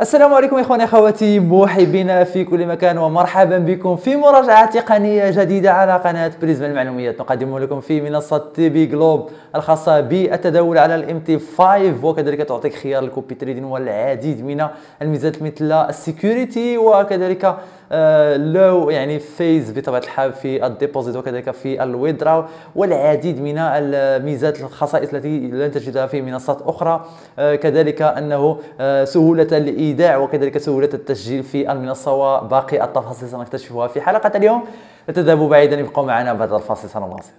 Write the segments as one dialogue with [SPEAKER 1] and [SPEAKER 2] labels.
[SPEAKER 1] السلام عليكم اخواني اخواتي محبين في كل مكان ومرحبا بكم في مراجعه تقنيه جديده على قناه بريزما المعلوميات نقدم لكم في منصه تي بي جلوب الخاصه بالتداول على الام تي 5 وكذلك تعطيك خيار الكوبي تريدين والعديد من الميزات مثل السيكوريتي وكذلك آه، لو يعني فيز بطبيعه الحال في الديبوزيت وكذلك في الويدراو والعديد من الميزات الخصائص التي لن تجدها في منصات اخرى آه، كذلك انه آه، سهوله الايداع وكذلك سهوله التسجيل في المنصه وباقي التفاصيل سنكتشفها في حلقه اليوم لا تذهبوا بعيدا ابقوا معنا بعد الفاصل سنواصل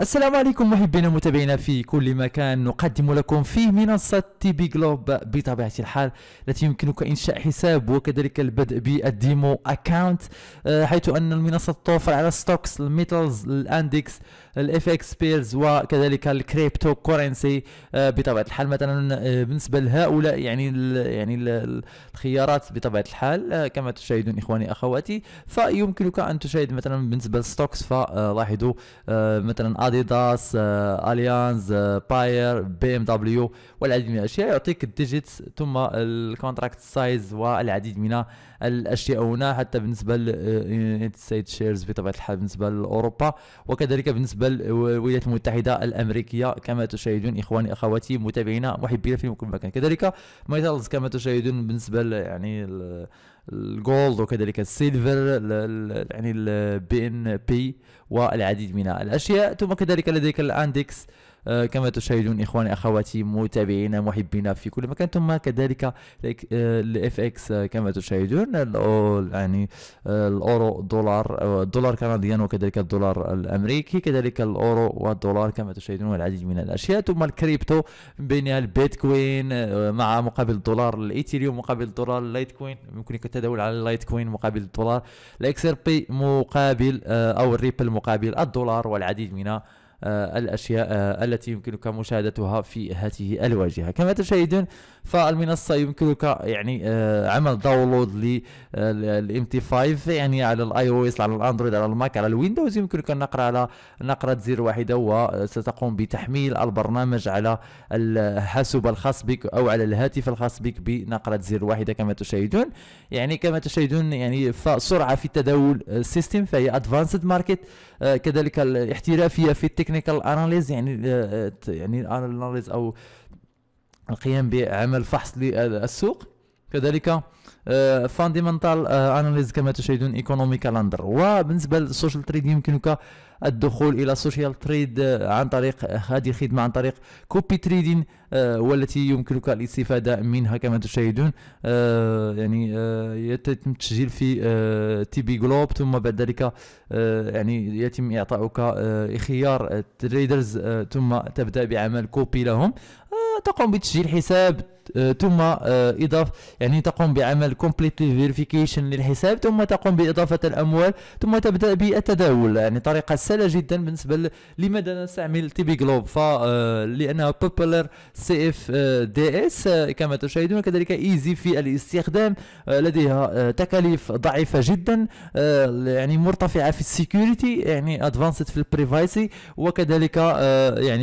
[SPEAKER 1] السلام عليكم محبينا متابعينا في كل مكان نقدم لكم فيه منصة تي بي جلوب بطبيعة الحال التي يمكنك إنشاء حساب وكذلك البدء بالديمو أكاونت آه، حيث أن المنصة توفر على ستوكس الميتلز الأندكس الاف اكس بيرز وكذلك الكريبتو كورنسي آه، بطبيعة الحال مثلا آه، بالنسبة لهؤلاء يعني يعني الخيارات بطبيعة الحال كما تشاهدون إخواني أخواتي فيمكنك أن تشاهد مثلا بالنسبة لستوكس فلاحظوا مثلا اديداس اليانز باير بي ام دبليو والعديد من الاشياء يعطيك الديجيتس ثم الكونتراكت سايز والعديد من الاشياء هنا حتى بالنسبه لليونايتد ستيت شيرز بطبيعه الحال بالنسبه لاوروبا وكذلك بالنسبه للولايات المتحده الامريكيه كما تشاهدون اخواني اخواتي متابعينا محبينا في كل مكان كذلك ميتالز كما تشاهدون بالنسبه يعني الجولد وكذلك السيلفر يعني البي ان بي والعديد من الاشياء ثم كذلك لديك الاندكس آه، كما تشاهدون إخواني أخواتي متابعينا محبينا في كل مكان ثم كذلك الاف اكس آه، كما تشاهدون يعني آه، الاورو دولار الدولار كنديا وكذلك الدولار الامريكي كذلك الاورو والدولار كما تشاهدون والعديد من الاشياء ثم الكريبتو من بينها البيتكوين مع مقابل الدولار الايثيريوم مقابل الدولار اللايتكوين يمكنك التداول على اللايتكوين مقابل الدولار الاكس ار بي مقابل او الريبل مقابل الدولار والعديد من آه، الأشياء آه، التي يمكنك مشاهدتها في هذه الواجهة كما تشاهدون فالمنصه يمكنك يعني آه، عمل داونلود آه، للام تي 5 يعني على الاي او اس على الاندرويد على الماك على الويندوز يمكنك النقر على نقره زر واحده وستقوم آه، بتحميل البرنامج على الحاسوب الخاص بك او على الهاتف الخاص بك بنقره زر واحده كما تشاهدون يعني كما تشاهدون يعني فسرعه في التداول السيستم فهي ادفانسد ماركت كذلك الاحترافيه في التكنيكال اناليز يعني يعني اناليز او القيام بعمل فحص للسوق كذلك فاندمنتال آه، اناليز آه، كما تشاهدون ايكونوميك كالندر وبالنسبه للسوشيال تريد يمكنك الدخول الى سوشيال آه، تريد عن طريق هذه الخدمه عن طريق كوبي تريدين والتي يمكنك الاستفاده منها كما تشاهدون يعني يتم التسجيل في تي بي جلوب ثم بعد ذلك يعني يتم اعطائك خيار تريدرز ثم تبدا بعمل كوبي لهم تقوم بتسجيل حساب آه، ثم آه، اضاف يعني تقوم بعمل كومبليتلي فيريفيكيشن للحساب ثم تقوم باضافه الاموال ثم تبدا بالتداول يعني طريقه سهله جدا بالنسبه لماذا نستعمل تي بي جلوب ف آه، لانها بوبولار سي اف دي اس كما تشاهدون كذلك ايزي في الاستخدام لديها تكاليف ضعيفه جدا يعني مرتفعه في السيكوريتي يعني ادفانسد في البريفايسي وكذلك يعني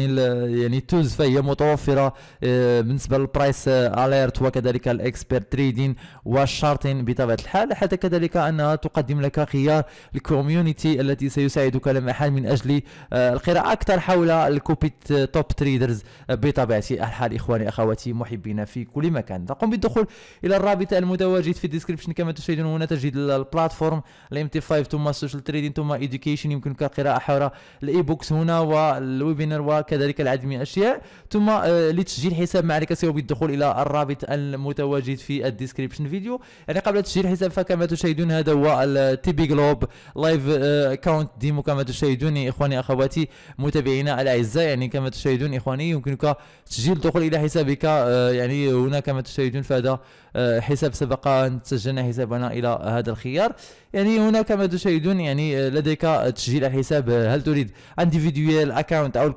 [SPEAKER 1] يعني التولز فهي متوفره بالنسبه للبرايس اليرت وكذلك الاكسبرت تريدين والشارتين بطبيعه الحال حتى كذلك انها تقدم لك خيار الكوميونيتي التي سيساعدك لما حال من اجل آه، القراءه اكثر حول الكوبيت آه، توب تريدرز بطبيعه الحال اخواني اخواتي محبين في كل مكان تقوم بالدخول الى الرابط المتواجد في الديسكربشن كما تشاهدون هنا تجد البلاتفورم الام تي 5 ثم السوشيال تريدين ثم ايديوكيشن يمكنك القراءه حول الاي بوكس هنا والويبينر وكذلك العديد من الاشياء ثم آه، لتسجيل حساب معك سوف بالدخول الى الرابط المتواجد في الديسكريبشن فيديو يعني قبل تسجيل الحساب فكما تشاهدون هذا هو التي بي جلوب لايف اكونت ديمو كما تشاهدون اخواني اخواتي متابعينا الاعزاء يعني كما تشاهدون اخواني يمكنك تسجيل الدخول الى حسابك آه، يعني هنا كما تشاهدون فهذا آه، حساب سبق ان سجلنا حسابنا الى هذا الخيار يعني هناك ما تشاهدون يعني آه، لديك تسجيل الحساب آه، هل تريد انديفيدويال اكونت او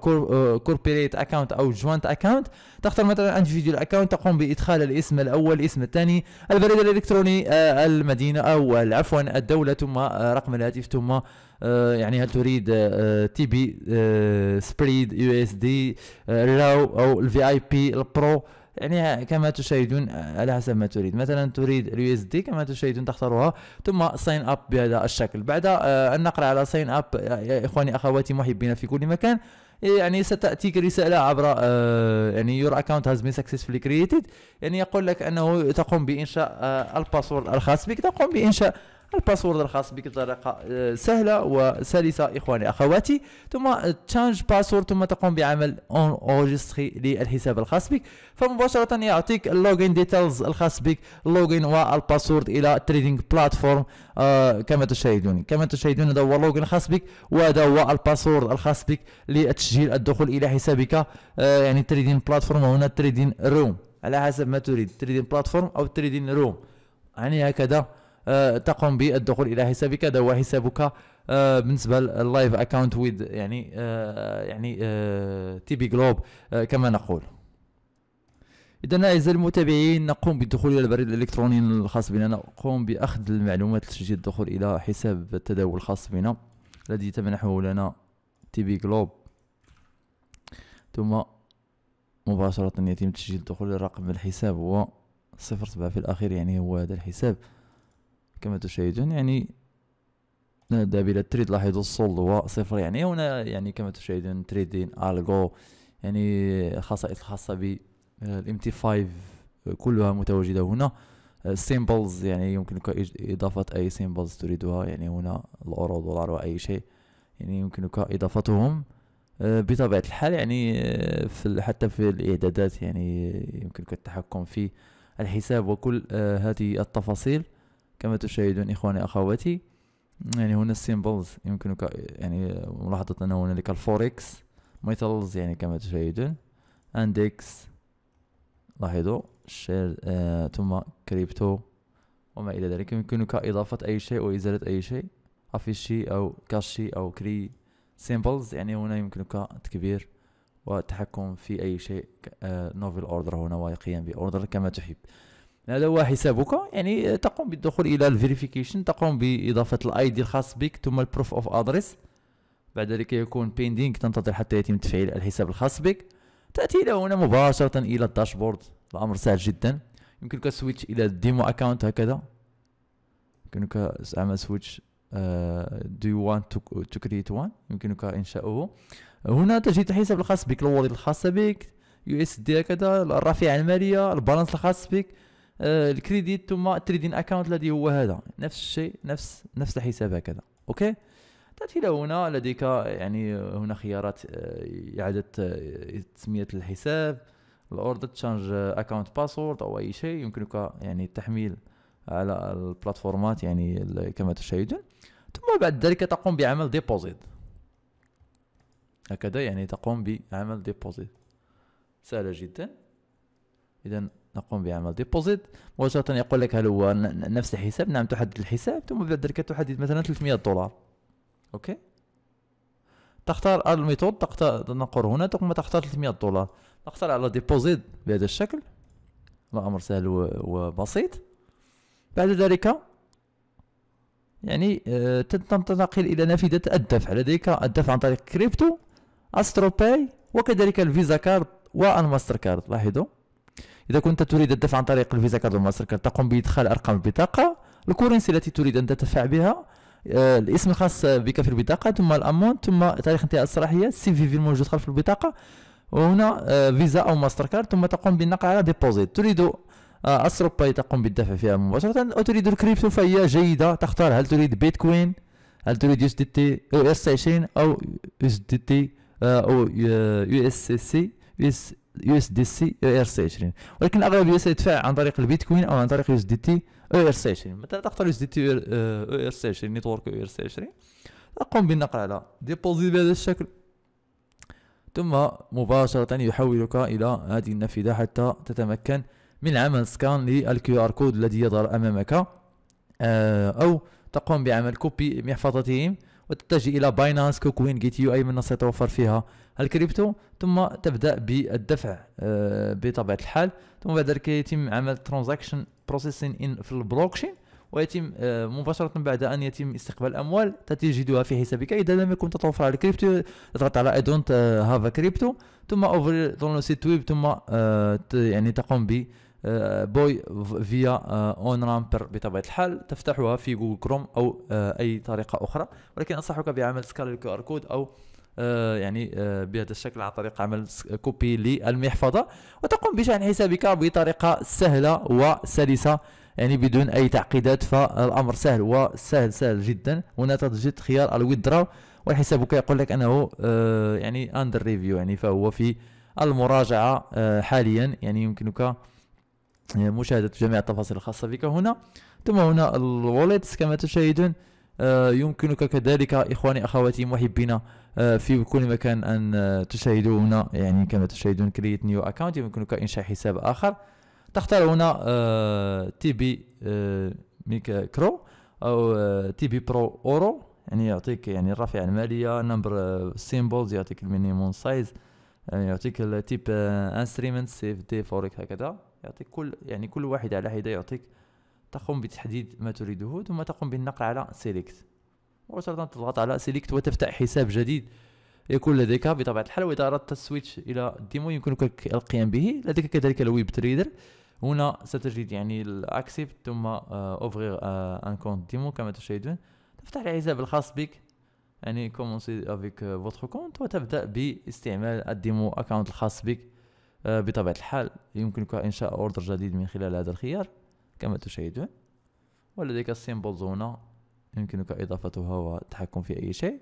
[SPEAKER 1] كوربريت اكونت او جوانت اكونت تختار مثلا انديفيدويال اكونت تقوم بادخال الاسم الاول الاسم الثاني البريد الالكتروني المدينه او عفوا الدوله ثم رقم الهاتف ثم يعني هل تريد تي بي سبريد يو اس دي راو او الفي اي بي البرو يعني كما تشاهدون على حسب ما تريد مثلا تريد اليو اس دي كما تشاهدون تختارها ثم ساين اب بهذا الشكل بعد آه، ان نقرا على ساين اب يا اخواني اخواتي محبين في كل مكان يعني ستاتيك رساله عبر آه يعني يور اكونت هاز بين سكسسفلي كرييتد يعني يقول لك انه تقوم بانشاء آه الباسورد الخاص بك تقوم بانشاء الباسورد الخاص بك بطريقه آه، سهله وسلسه اخواني اخواتي ثم تشانج باسورد ثم تقوم بعمل اون اونجستري للحساب الخاص بك فمباشره يعطيك اللوجين ديتيلز الخاص بك اللوجين والباسورد الى تريدينغ بلاتفورم آه كما تشاهدون كما تشاهدون هذا هو اللوجين الخاص بك وهذا هو الباسورد الخاص بك لتسجيل الدخول الى حسابك آه يعني تريدينغ بلاتفورم وهنا تريدينغ روم على حسب ما تريد تريدينغ بلاتفورم او تريدينغ روم يعني هكذا آه، تقوم بالدخول الى حسابك هذا هو حسابك آه، بالنسبه لللايف اكونت ويد يعني آه، يعني تي بي جلوب كما نقول اذا اعزائي المتابعين نقوم بالدخول الى البريد الالكتروني الخاص بنا نقوم باخذ المعلومات لتسجيل الدخول الى حساب التداول الخاص بنا الذي تمنحه لنا تي بي جلوب ثم مباشرة يتم تسجيل الدخول الرقم الحساب هو صفر سبعة في الأخير يعني هو هذا الحساب كما تشاهدون يعني نذهب الى التريد لاحظوا الصول هو صفر يعني هنا يعني كما تشاهدون تريدين الجو يعني خصائص الخاصة ب آه، الام تي 5 كلها متواجدة هنا سيمبلز آه، يعني يمكنك إضافة أي سيمبلز تريدها يعني هنا الأورو دولار وأي شيء يعني يمكنك إضافتهم آه، بطبيعة الحال يعني في حتى في الإعدادات يعني يمكنك التحكم في الحساب وكل هذه التفاصيل كما تشاهدون إخواني أخواتي يعني هنا السيمبلز يمكنك يعني ملاحظة أن هنالك الفوركس ميتالز يعني كما تشاهدون اندكس لاحظوا شير آه ثم كريبتو وما إلى ذلك يمكنك إضافة أي شيء وإزالة أي شيء أفيشي أو كاشي أو كري سيمبلز يعني هنا يمكنك تكبير والتحكم في أي شيء آه نوفل أوردر هنا والقيام بأوردر كما تحب هذا هو حسابك يعني تقوم بالدخول الى الفيريفيكيشن تقوم باضافه الاي دي الخاص بك ثم البروف اوف ادريس بعد ذلك يكون بيندينغ تنتظر حتى يتم تفعيل الحساب الخاص بك تاتي الى هنا مباشره الى الداشبورد الامر سهل جدا يمكنك سويتش الى ديمو اكاونت هكذا يمكنك زعما سويتش دو يو وانت تو كريت وان يمكنك انشاؤه هنا تجد الحساب الخاص بك الوالد الخاص بك يو اس دي هكذا الرافعه الماليه البالانس الخاص بك آه، الكريديت ثم تريدين اكونت الذي هو هذا نفس الشيء نفس نفس الحساب هكذا اوكي تأتي إلى هنا لديك يعني هنا خيارات آه، إعادة آه، تسمية الحساب الأوردر تشانج اكونت باسورد أو أي شيء يمكنك يعني التحميل على البلاتفورمات يعني كما تشاهدون ثم بعد ذلك تقوم بعمل ديبوزيت هكذا يعني تقوم بعمل ديبوزيت سهلة جدا إذا نقوم بعمل ديبوزيت مباشره يقول لك هل هو نفس الحساب نعم تحدد الحساب ثم بعد ذلك تحدد مثلا 300 دولار اوكي تختار الميثود تختار نقر هنا ثم تختار 300 دولار تختار على ديبوزيت بهذا الشكل الامر سهل وبسيط بعد ذلك يعني آه، تنتقل الى نافذه الدفع لديك الدفع عن طريق كريبتو استرو باي وكذلك الفيزا كارد والماستر كارد لاحظوا إذا كنت تريد الدفع عن طريق الفيزا كارد وماستر كارد تقوم بإدخال أرقام البطاقة الكورنسي التي تريد أن تدفع بها آه، الاسم الخاص بك في البطاقة ثم الأمون ثم تاريخ انتهاء الصلاحية السي في في الموجود خلف البطاقة وهنا آه، فيزا أو ماستر كارد ثم تقوم بالنقل على ديبوزيت تريد أسروب آه، تقوم بالدفع فيها مباشرة أو تريد الكريبتو فهي جيدة تختار هل تريد بيتكوين هل تريد يو اس دي تي يو اس 20 أو يو اس دي تي أو يو اس سي سي يو اس دي سي او ار سي 20 ولكن اغلب الناس يدفع عن طريق البيتكوين او عن طريق يو اس دي تي او ار سي 20 مثلا تختار يو اس دي تي آه، او ار سي 20 نيتورك او ار سي 20 تقوم بالنقر على ديبوزي بهذا الشكل ثم مباشرة يحولك إلى هذه النافذة حتى تتمكن من عمل سكان للكيو ار كود الذي يظهر أمامك آه، أو تقوم بعمل كوبي محفظتهم وتتجه إلى باينانس كوكوين جيت يو أي منصة يتوفر فيها الكريبتو ثم تبدأ بالدفع آه، بطبيعة الحال ثم بعد ذلك يتم عمل ترانزاكشن بروسيسين في البلوكشين ويتم آه، مباشرة بعد أن يتم استقبال الأموال تجدها في حسابك إذا لم يكن تتوفر على الكريبتو تضغط على I don't آه، have a crypto ثم أوفر سيت ويب ثم يعني تقوم ب آه، بوي فيا اون آه، رامبر بطبيعه الحال تفتحها في جوجل كروم او آه، اي طريقه اخرى ولكن انصحك بعمل سكان الكيو ار كود او يعني بهذا الشكل عن طريق عمل كوبي للمحفظه وتقوم بشحن حسابك بطريقه سهله وسلسه يعني بدون اي تعقيدات فالامر سهل وسهل سهل جدا هنا تجد خيار الويدراو وحسابك يقول لك انه يعني اندر ريفيو يعني فهو في المراجعه حاليا يعني يمكنك يعني مشاهدة جميع التفاصيل الخاصة بك هنا ثم هنا الووليتس كما تشاهدون آه، يمكنك كذلك إخواني أخواتي محبينا آه، في كل مكان أن تشاهدوا هنا يعني كما تشاهدون كرييت نيو أكاونت يمكنك إنشاء حساب آخر تختار هنا آه، تي بي ميكرو أو تي بي برو أورو يعني يعطيك يعني الرافعة المالية نمبر سيمبولز يعطيك المينيموم سايز يعني يعطيك التيب انسترومنت سيف دي فورك هكذا يعطيك كل يعني كل واحد على حده يعطيك تقوم بتحديد ما تريده ثم تقوم بالنقر على سيليكت وسرطان تضغط على سيليكت وتفتح حساب جديد يكون لديك بطبيعه الحال واذا اردت السويتش الى ديمو يمكنك القيام به لديك كذلك الويب تريدر هنا ستجد يعني الاكسبت ثم اوفغير ان كونت ديمو كما تشاهدون تفتح الحساب الخاص بك يعني كومونسي افيك فوتر كونت وتبدا باستعمال الديمو اكونت الخاص بك آه، بطبيعه الحال يمكنك انشاء اوردر جديد من خلال هذا الخيار كما تشاهدون ولديك السيمبلز هنا يمكنك اضافتها والتحكم في اي شيء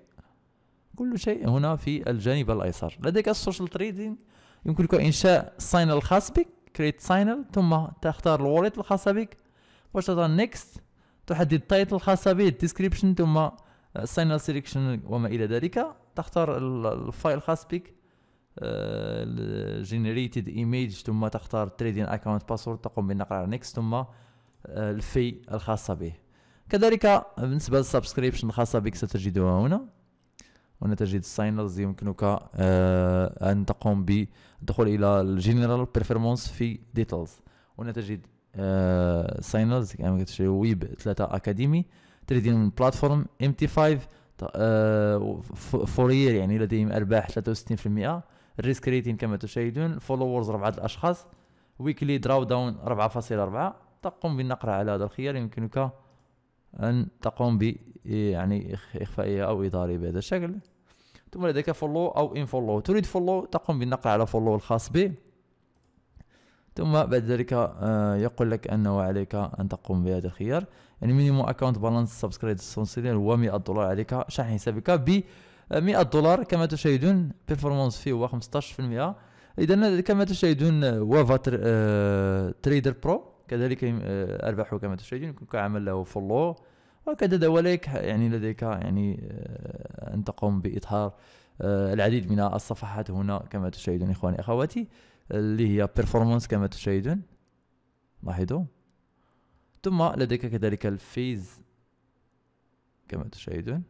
[SPEAKER 1] كل شيء هنا في الجانب الايسر لديك السوشيال تريدينغ يمكنك انشاء ساينل الخاص بك كريت ساينل ثم تختار الواليت الخاص بك وتضغط نيكست تحدد التايتل الخاص به الديسكريبشن ثم الساينال سيليكشن وما الى ذلك تختار الفايل الخاص بك جينيريتد آه، ايميج ثم تختار تريدين اكونت باسورد تقوم بالنقر على نيكست ثم آه، الفي الخاصه به كذلك بالنسبه للسبسكريبشن الخاصه بك ستجدها هنا هنا تجد الساينلز يمكنك آه، ان تقوم بالدخول الى الجنرال بيرفورمانس في ديتيلز هنا تجد ساينلز كما ويب 3 اكاديمي تريدين بلاتفورم ام تي 5 فور يير يعني لديهم ارباح 63% الريسك ريتين كما تشاهدون فولورز ربعة الاشخاص ويكلي دراو داون 4.4 تقوم بالنقر على هذا الخيار يمكنك ان تقوم ب يعني اخفائها او اداره بهذا الشكل ثم لديك فولو او ان فولو تريد فولو تقوم بالنقر على فولو الخاص به ثم بعد ذلك آه، يقول لك انه عليك ان تقوم بهذا الخيار يعني مينيموم اكونت بالانس سبسكرايب سونسيدير هو 100 دولار عليك شحن حسابك ب 100 آه، دولار كما تشاهدون بيرفورمانس فيه هو 15% اذا كما تشاهدون وافا تريدر برو كذلك آه، اربحه كما تشاهدون يمكنك عمل له فولو وكذا دواليك يعني لديك يعني ان تقوم باظهار العديد من الصفحات هنا كما تشاهدون اخواني اخواتي اللي هي بيرفورمانس كما تشاهدون لاحظوا ثم لديك كذلك الفيز كما تشاهدون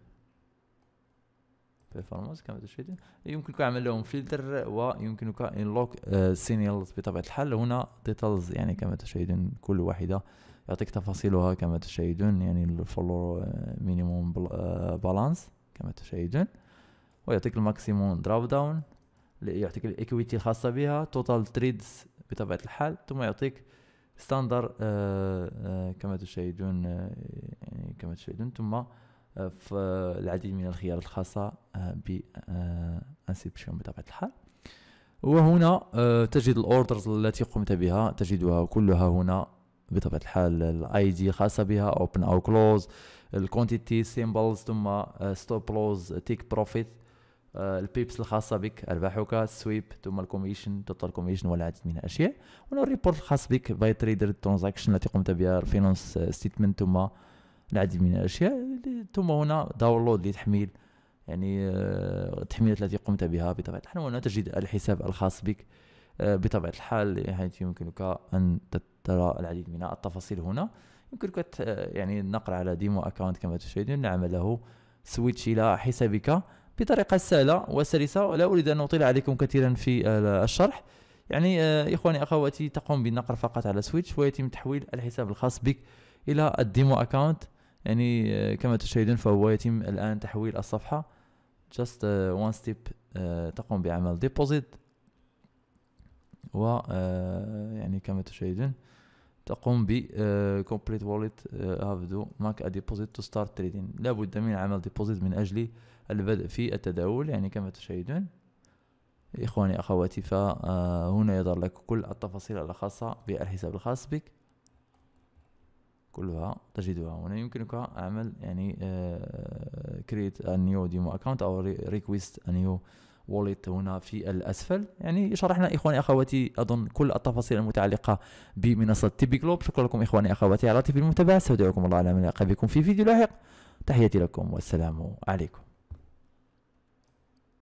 [SPEAKER 1] بيرفورمانس كما تشاهدون يمكنك عمل لهم فلتر ويمكنك انلوك آه، سينيالز بطبيعه الحال هنا ديتيلز يعني كما تشاهدون كل واحده يعطيك تفاصيلها كما تشاهدون يعني الفولور مينيموم بالانس كما تشاهدون ويعطيك الماكسيموم دروب داون يعطيك الايكويتي الخاصه بها توتال تريدز بطبيعه الحال ثم يعطيك ستاندر آه، آه، كما تشاهدون آه، يعني كما تشاهدون ثم في العديد من الخيارات الخاصه بانسبشن بطبيعه الحال وهنا تجد الاوردرز التي قمت بها تجدها كلها هنا بطبيعه الحال الاي دي الخاصه بها اوبن او كلوز الكونتيتي سيمبلز ثم ستوب لوز تيك بروفيت آه، البيبس الخاصه بك ارباحك السويب ثم الكوميشن توتال كوميشن ولا عدد من الاشياء والريبورت الخاص بك باي تريدر ترانزاكشن التي قمت بها فينانس آه، ستيتمنت ثم العديد من الاشياء ثم هنا داونلود لتحميل يعني التحميلات آه، التي قمت بها بطبيعه الحال هنا تجد الحساب الخاص بك بطبيعه الحال حيث يعني يمكنك ان ترى العديد من التفاصيل هنا يمكنك يعني النقر على ديمو اكونت كما تشاهدون نعمل له سويتش الى حسابك بطريقه سهله وسلسه لا اريد ان اطيل عليكم كثيرا في الشرح يعني آه، اخواني اخواتي تقوم بالنقر فقط على سويتش ويتم تحويل الحساب الخاص بك الى الديمو اكونت يعني آه، كما تشاهدون فهو يتم الان تحويل الصفحه جاست وان ستيب تقوم بعمل ديبوزيت و آه، يعني كما تشاهدون تقوم ب كومبليت واليت هاف دو ماك ا ديبوزيت تو ستارت تريدين لابد من عمل ديبوزيت من اجل البدء في التداول يعني كما تشاهدون إخواني أخواتي فهنا يظهر لك كل التفاصيل الخاصة بالحساب الخاص بك كلها تجدها هنا يمكنك عمل يعني كريت نيو ديمو اكونت او ريكويست نيو ووليت هنا في الاسفل يعني شرحنا اخواني اخواتي اظن كل التفاصيل المتعلقه بمنصه تيبي جلوب شكرا لكم اخواني اخواتي على طيب المتابعه استودعكم الله على من بكم في فيديو لاحق تحياتي لكم والسلام عليكم